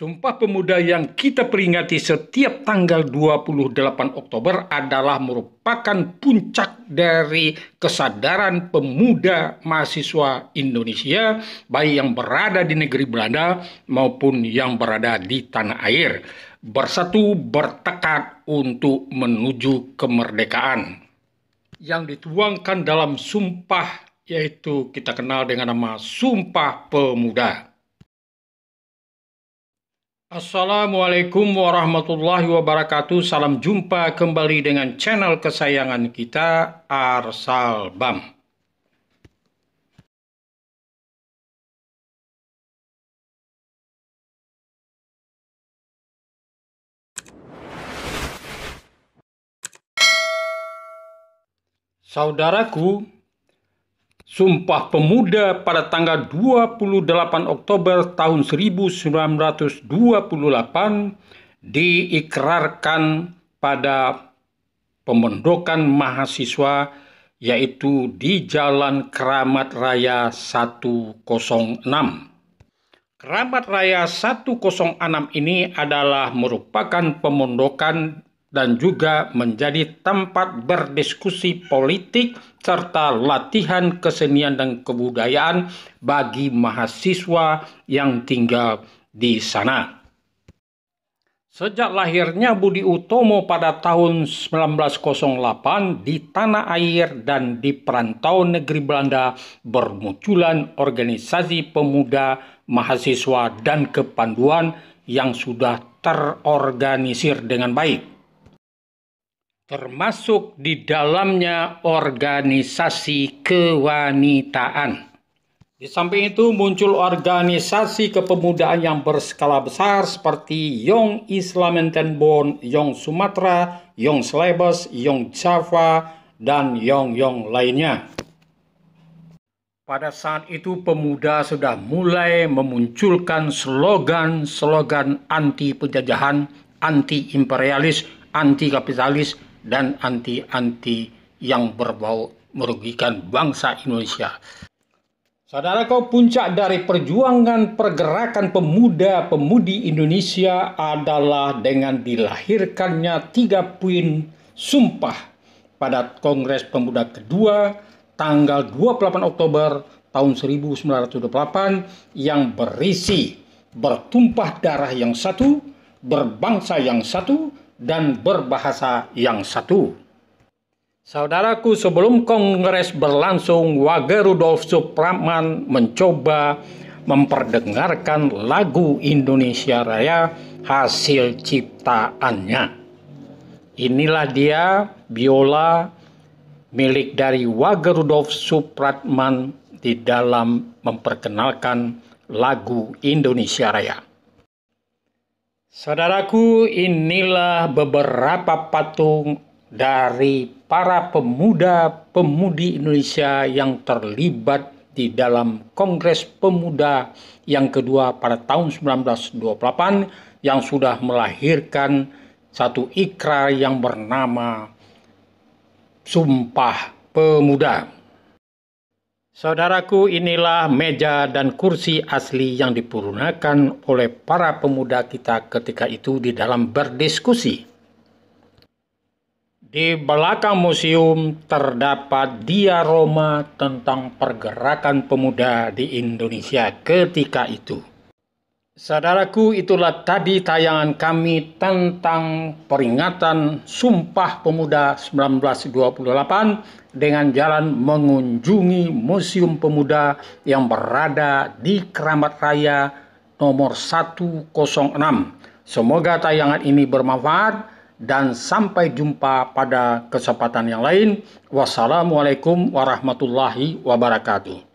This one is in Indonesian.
Sumpah Pemuda yang kita peringati setiap tanggal 28 Oktober adalah merupakan puncak dari kesadaran pemuda mahasiswa Indonesia baik yang berada di negeri Belanda maupun yang berada di tanah air bersatu bertekad untuk menuju kemerdekaan yang dituangkan dalam sumpah yaitu kita kenal dengan nama Sumpah Pemuda. Assalamualaikum warahmatullahi wabarakatuh. Salam jumpa kembali dengan channel kesayangan kita Arsal Bam. Saudaraku, Sumpah Pemuda pada tanggal 28 Oktober tahun 1928 diikrarkan pada pemondokan mahasiswa yaitu di Jalan Keramat Raya 106. Keramat Raya 106 ini adalah merupakan pemondokan dan juga menjadi tempat berdiskusi politik serta latihan kesenian dan kebudayaan bagi mahasiswa yang tinggal di sana. Sejak lahirnya Budi Utomo pada tahun 1908 di tanah air dan di perantau negeri Belanda bermunculan organisasi pemuda, mahasiswa, dan kepanduan yang sudah terorganisir dengan baik termasuk di dalamnya organisasi kewanitaan. Di samping itu muncul organisasi kepemudaan yang berskala besar seperti Young Islam Tenbon, Yong Sumatera, Young Celebes, Young Java, dan Young Young lainnya. Pada saat itu pemuda sudah mulai memunculkan slogan-slogan anti penjajahan, anti imperialis, anti kapitalis, dan anti-anti yang berbau merugikan bangsa Indonesia. Saudara kau puncak dari perjuangan pergerakan pemuda-pemudi Indonesia adalah dengan dilahirkannya tiga poin sumpah pada Kongres Pemuda kedua tanggal 28 Oktober tahun 1928 yang berisi bertumpah darah yang satu, berbangsa yang satu, dan berbahasa yang satu. Saudaraku, sebelum kongres berlangsung, Wage Rudolf Supratman mencoba memperdengarkan lagu Indonesia Raya hasil ciptaannya. Inilah dia biola milik dari Wage Rudolf Supratman di dalam memperkenalkan lagu Indonesia Raya. Saudaraku, inilah beberapa patung dari para pemuda-pemudi Indonesia yang terlibat di dalam Kongres Pemuda yang kedua pada tahun 1928 yang sudah melahirkan satu ikrar yang bernama Sumpah Pemuda. Saudaraku, inilah meja dan kursi asli yang dipurunakan oleh para pemuda kita ketika itu di dalam berdiskusi. Di belakang museum terdapat diaroma tentang pergerakan pemuda di Indonesia ketika itu. Saudaraku, itulah tadi tayangan kami tentang peringatan Sumpah Pemuda 1928 dengan jalan mengunjungi Museum Pemuda yang berada di Keramat Raya nomor 106. Semoga tayangan ini bermanfaat dan sampai jumpa pada kesempatan yang lain. Wassalamualaikum warahmatullahi wabarakatuh.